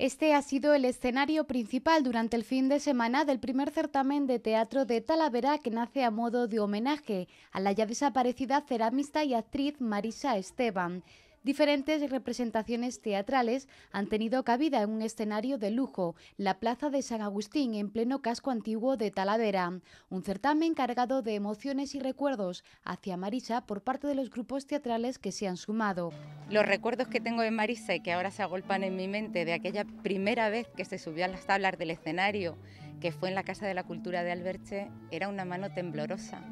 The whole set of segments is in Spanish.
Este ha sido el escenario principal durante el fin de semana del primer certamen de teatro de Talavera que nace a modo de homenaje a la ya desaparecida ceramista y actriz Marisa Esteban. Diferentes representaciones teatrales han tenido cabida en un escenario de lujo, la Plaza de San Agustín, en pleno casco antiguo de Talavera. Un certamen cargado de emociones y recuerdos hacia Marisa por parte de los grupos teatrales que se han sumado. Los recuerdos que tengo de Marisa y que ahora se agolpan en mi mente de aquella primera vez que se subió a las tablas del escenario, que fue en la Casa de la Cultura de Alberche, era una mano temblorosa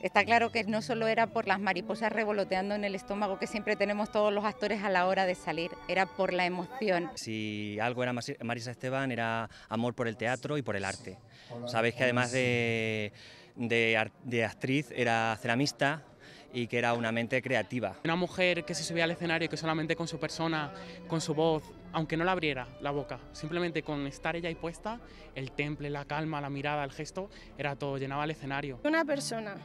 Está claro que no solo era por las mariposas revoloteando en el estómago que siempre tenemos todos los actores a la hora de salir, era por la emoción. Si algo era Marisa Esteban era amor por el teatro y por el arte. Sabéis que además de, actriz era ceramista, y que era una mente creativa. Una mujer que se subía al escenario que solamente con su persona, con su voz, aunque no la abriera la boca, simplemente con estar ella ahí puesta, el temple, la calma, la mirada, el gesto, era todo, llenaba el escenario. Una persona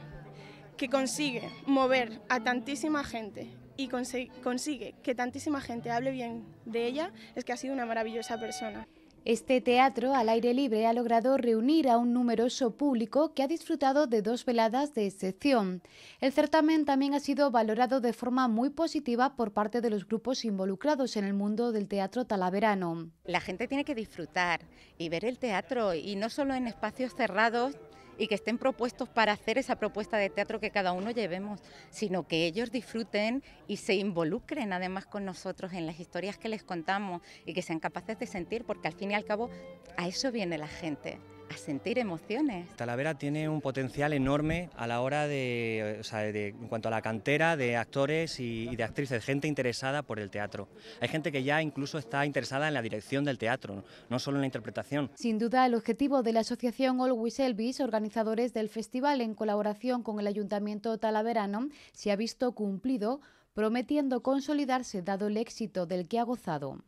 que consigue mover a tantísima gente y consigue que tantísima gente hable bien de ella, es que ha sido una maravillosa persona. Este teatro al aire libre ha logrado reunir a un numeroso público que ha disfrutado de dos veladas de excepción. El certamen también ha sido valorado de forma muy positiva por parte de los grupos involucrados en el mundo del teatro talaverano. La gente tiene que disfrutar y ver el teatro y no solo en espacios cerrados y que estén propuestos para hacer esa propuesta de teatro que cada uno llevemos, sino que ellos disfruten y se involucren además con nosotros en las historias que les contamos y que sean capaces de sentir, porque al fin y al cabo a eso viene la gente a sentir emociones. Talavera tiene un potencial enorme a la hora de, o sea, de en cuanto a la cantera de actores y, de actrices, gente interesada por el teatro. Hay gente que ya incluso está interesada en la dirección del teatro, no solo en la interpretación. Sin duda, el objetivo de la asociación Always Elvis, organizadores del festival en colaboración con el Ayuntamiento Talaverano, se ha visto cumplido prometiendo consolidarse dado el éxito del que ha gozado.